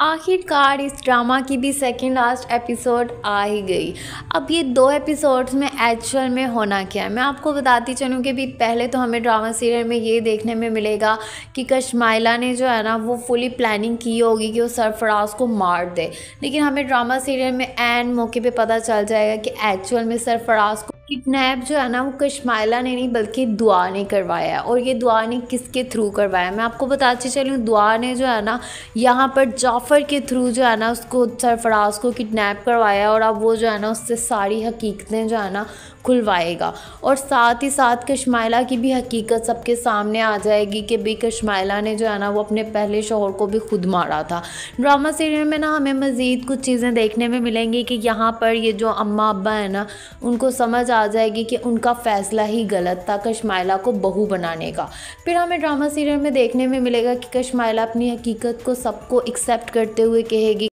आखिरकार इस ड्रामा की भी सेकेंड लास्ट एपिसोड आ ही गई अब ये दो एपिसोड्स में एक्चुअल में होना क्या है मैं आपको बताती चलूँ कि भी पहले तो हमें ड्रामा सीरियल में ये देखने में मिलेगा कि कश्माइला ने जो है ना वो फुली प्लानिंग की होगी कि वो सरफराज को मार दे लेकिन हमें ड्रामा सीरियल में एंड मौके पर पता चल जाएगा कि एक्चुअल में सरफराज को किडनैप जो है ना वो कश्माइला ने नहीं बल्कि दुआ ने करवाया और ये दुआ ने किसके थ्रू करवाया मैं आपको बताती चलूँ दुआ ने जो है ना यहाँ पर जाफ़र के थ्रू जो है ना उसको सरफराज को किडनैप करवाया और अब वो जो है ना उससे सारी हकीकतें जो है ना खुलवाएगा और साथ ही साथ कश्माइला की भी हकीकत सबके सामने आ जाएगी कि भाई कश्माइला ने जो है ना वो अपने पहले शोहर को भी खुद मारा था ड्रामा सीरियल में ना हमें मज़ीद कुछ चीज़ें देखने में मिलेंगी कि यहाँ पर ये जो अम्मा अब्बा है ना उनको समझ आ आ जाएगी कि उनका फ़ैसला ही गलत था कशमाइला को बहू बनाने का फिर हमें ड्रामा सीरियल में देखने में मिलेगा कि कशमाइला अपनी हकीकत को सबको एक्सेप्ट करते हुए कहेगी